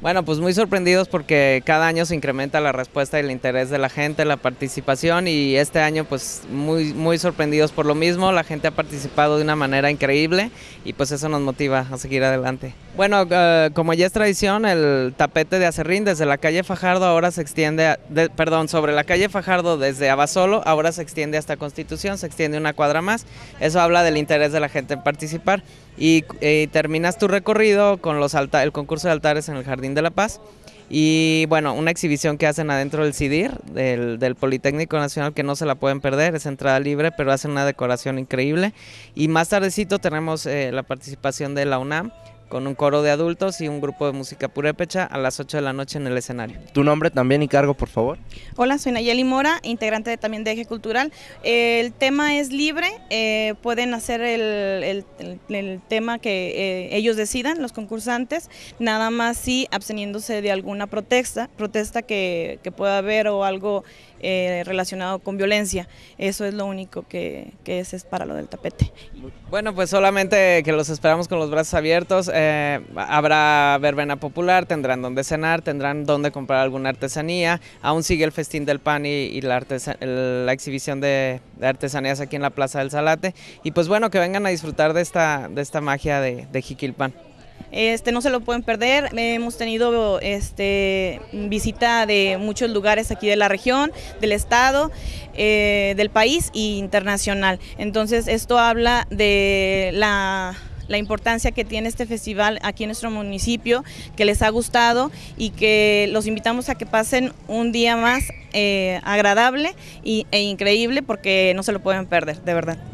Bueno, pues muy sorprendidos porque cada año se incrementa la respuesta y el interés de la gente, la participación y este año pues muy, muy sorprendidos por lo mismo, la gente ha participado de una manera increíble y pues eso nos motiva a seguir adelante. Bueno, eh, como ya es tradición, el tapete de acerrín desde la calle Fajardo ahora se extiende, perdón, sobre la calle Fajardo desde Abasolo, ahora se extiende hasta Constitución, se extiende una cuadra más. Eso habla del interés de la gente en participar. Y, eh, terminas tu recorrido con los alta, el concurso de altares en el Jardín de la Paz. Y bueno, una exhibición que hacen adentro del CIDIR, del, Politécnico Nacional, que no se la pueden perder, es entrada libre, pero hacen una decoración increíble. Y más tardecito tenemos eh, la participación de la UNAM con un coro de adultos y un grupo de música purépecha a las 8 de la noche en el escenario. ¿Tu nombre también y cargo, por favor? Hola, soy Nayeli Mora, integrante también de Eje Cultural. el tema es libre, eh, pueden hacer el, tema que eh, ellos decidan, los concursantes, nada más si absteniéndose de alguna protesta, protesta que, pueda haber o algo eh, relacionado con violencia. Eso es lo único que, es para lo del tapete. Bueno, pues solamente que los esperamos con los brazos abiertos. Eh, habrá verbena popular, tendrán donde cenar, tendrán donde comprar alguna artesanía. Aún sigue el festín del pan y, la, la, exhibición de, artesanías aquí en la Plaza del Salate. Y pues bueno, que vengan a disfrutar de esta, de esta magia de, Jiquilpan. Este, no se lo pueden perder. Hemos tenido este, visita de muchos lugares aquí de la región, del estado, eh, del país e internacional. Entonces esto habla de la la importancia que tiene este festival aquí en nuestro municipio, que les ha gustado y que los invitamos a que pasen un día más eh, agradable e increíble porque no se lo pueden perder, de verdad.